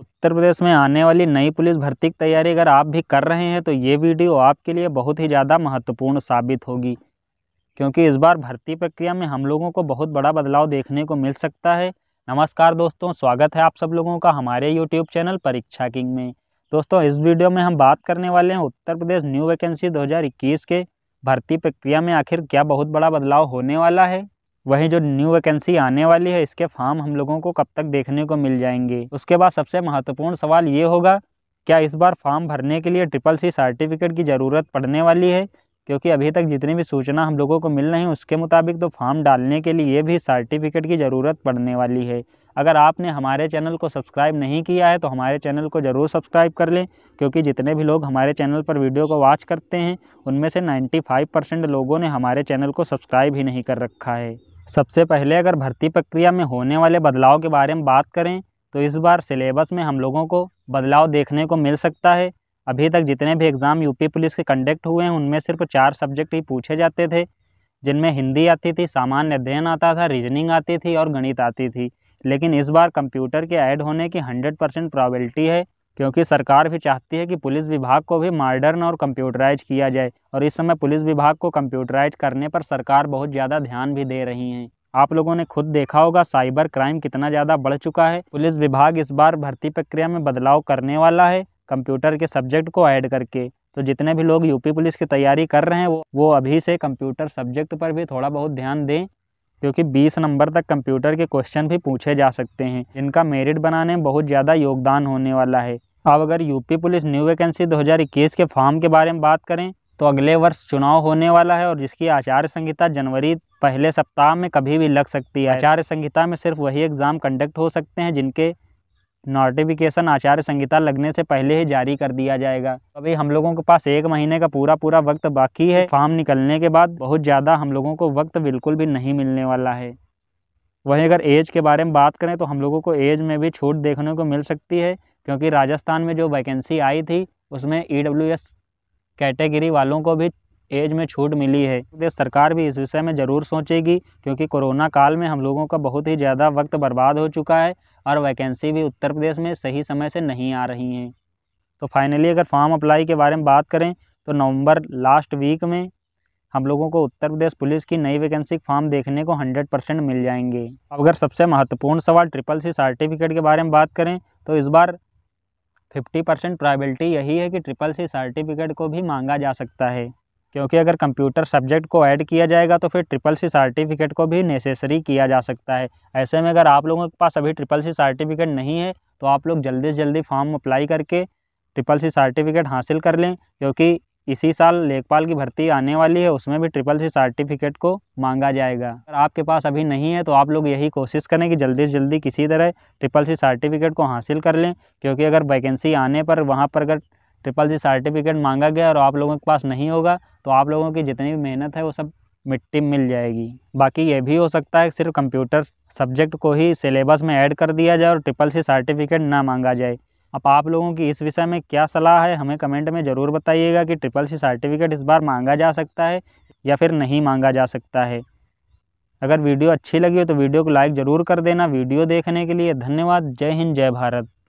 उत्तर प्रदेश में आने वाली नई पुलिस भर्ती की तैयारी अगर आप भी कर रहे हैं तो ये वीडियो आपके लिए बहुत ही ज़्यादा महत्वपूर्ण साबित होगी क्योंकि इस बार भर्ती प्रक्रिया में हम लोगों को बहुत बड़ा बदलाव देखने को मिल सकता है नमस्कार दोस्तों स्वागत है आप सब लोगों का हमारे यूट्यूब चैनल परीक्षा किंग में दोस्तों इस वीडियो में हम बात करने वाले हैं उत्तर प्रदेश न्यू वैकेंसी दो के भर्ती प्रक्रिया में आखिर क्या बहुत बड़ा बदलाव होने वाला है वहीं जो न्यू वैकेंसी आने वाली है इसके फॉर्म हम लोगों को कब तक देखने को मिल जाएंगे उसके बाद सबसे महत्वपूर्ण सवाल ये होगा क्या इस बार फॉर्म भरने के लिए ट्रिपल सी सर्टिफिकेट की ज़रूरत पड़ने वाली है क्योंकि अभी तक जितनी भी सूचना हम लोगों को मिल रही है उसके मुताबिक तो फॉर्म डालने के लिए भी सर्टिफिकेट की ज़रूरत पड़ने वाली है अगर आपने हमारे चैनल को सब्सक्राइब नहीं किया है तो हमारे चैनल को ज़रूर सब्सक्राइब कर लें क्योंकि जितने भी लोग हमारे चैनल पर वीडियो को वॉच करते हैं उनमें से 95 परसेंट लोगों ने हमारे चैनल को सब्सक्राइब ही नहीं कर रखा है सबसे पहले अगर भर्ती प्रक्रिया में होने वाले बदलाव के बारे में बात करें तो इस बार सिलेबस में हम लोगों को बदलाव देखने को मिल सकता है अभी तक जितने भी एग्ज़ाम यूपी पुलिस के कंडक्ट हुए हैं उनमें सिर्फ चार सब्जेक्ट ही पूछे जाते थे जिनमें हिंदी आती थी सामान्य अध्ययन आता था रीजनिंग आती थी और गणित आती थी लेकिन इस बार कंप्यूटर के ऐड होने की हंड्रेड परसेंट है क्योंकि सरकार भी चाहती है कि पुलिस विभाग को भी मॉडर्न और कंप्यूटराइज किया जाए और इस समय पुलिस विभाग को कंप्यूटराइज करने पर सरकार बहुत ज़्यादा ध्यान भी दे रही हैं आप लोगों ने खुद देखा होगा साइबर क्राइम कितना ज़्यादा बढ़ चुका है पुलिस विभाग इस बार भर्ती प्रक्रिया में बदलाव करने वाला है कंप्यूटर के सब्जेक्ट को ऐड करके तो जितने भी लोग यूपी पुलिस की तैयारी कर रहे हैं वो वो अभी से कंप्यूटर सब्जेक्ट पर भी थोड़ा बहुत ध्यान दें क्योंकि 20 नंबर तक कंप्यूटर के क्वेश्चन भी पूछे जा सकते हैं इनका मेरिट बनाने में बहुत ज़्यादा योगदान होने वाला है अब अगर यूपी पुलिस न्यू वैकेंसी 2021 के फॉर्म के बारे में बात करें तो अगले वर्ष चुनाव होने वाला है और जिसकी आचार संहिता जनवरी पहले सप्ताह में कभी भी लग सकती है आचार्य संहिता में सिर्फ वही एग्ज़ाम कंडक्ट हो सकते हैं जिनके नोटिफिकेशन आचार्य संहिता लगने से पहले ही जारी कर दिया जाएगा अभी हम लोगों के पास एक महीने का पूरा पूरा वक्त बाकी है फॉर्म निकलने के बाद बहुत ज़्यादा हम लोगों को वक्त बिल्कुल भी नहीं मिलने वाला है वहीं अगर एज के बारे में बात करें तो हम लोगों को एज में भी छूट देखने को मिल सकती है क्योंकि राजस्थान में जो वैकेंसी आई थी उसमें ई e कैटेगरी वालों को भी एज में छूट मिली है प्रदेश तो सरकार भी इस विषय में ज़रूर सोचेगी क्योंकि कोरोना काल में हम लोगों का बहुत ही ज़्यादा वक्त बर्बाद हो चुका है और वैकेंसी भी उत्तर प्रदेश में सही समय से नहीं आ रही हैं तो फाइनली अगर फॉर्म अप्लाई के बारे में बात करें तो नवंबर लास्ट वीक में हम लोगों को उत्तर प्रदेश पुलिस की नई वैकेंसी फॉर्म देखने को हंड्रेड परसेंट मिल जाएंगे अगर सबसे महत्वपूर्ण सवाल ट्रिपल सी सर्टिफिकेट के बारे में बात करें तो इस बार फिफ्टी परसेंट प्रॉबिलिटी यही है कि ट्रिपल सी सर्टिफिकेट को भी मांगा जा सकता है क्योंकि अगर कंप्यूटर सब्जेक्ट को ऐड किया जाएगा तो फिर ट्रिपल सी सर्टिफिकेट को भी नेसेसरी किया जा सकता है ऐसे में अगर आप लोगों के पास अभी ट्रिपल सी सर्टिफिकेट नहीं है तो आप लोग जल्दी से जल्दी फॉर्म अप्लाई करके ट्रिपल सी सर्टिफिकेट हासिल कर लें क्योंकि इसी साल लेखपाल की भर्ती आने वाली है उसमें भी ट्रिपल सी सर्टिफिकेट को मांगा जाएगा अगर आपके पास अभी नहीं है तो आप लोग यही कोशिश करें कि जल्दी से जल्दी किसी तरह ट्रिपल सी सर्टिफिकेट को हासिल कर लें क्योंकि अगर वैकेंसी आने पर वहाँ पर अगर ट्रिपल सी सर्टिफिकेट मांगा गया और आप लोगों के पास नहीं होगा तो आप लोगों की जितनी भी मेहनत है वो सब मिट्टी मिल जाएगी बाकी ये भी हो सकता है सिर्फ कंप्यूटर सब्जेक्ट को ही सिलेबस में ऐड कर दिया जाए और ट्रिपल सी सर्टिफिकेट ना मांगा जाए अब आप लोगों की इस विषय में क्या सलाह है हमें कमेंट में ज़रूर बताइएगा कि ट्रिपल सी सर्टिफिकेट इस बार मांगा जा सकता है या फिर नहीं मांगा जा सकता है अगर वीडियो अच्छी लगी हो तो वीडियो को लाइक ज़रूर कर देना वीडियो देखने के लिए धन्यवाद जय हिंद जय भारत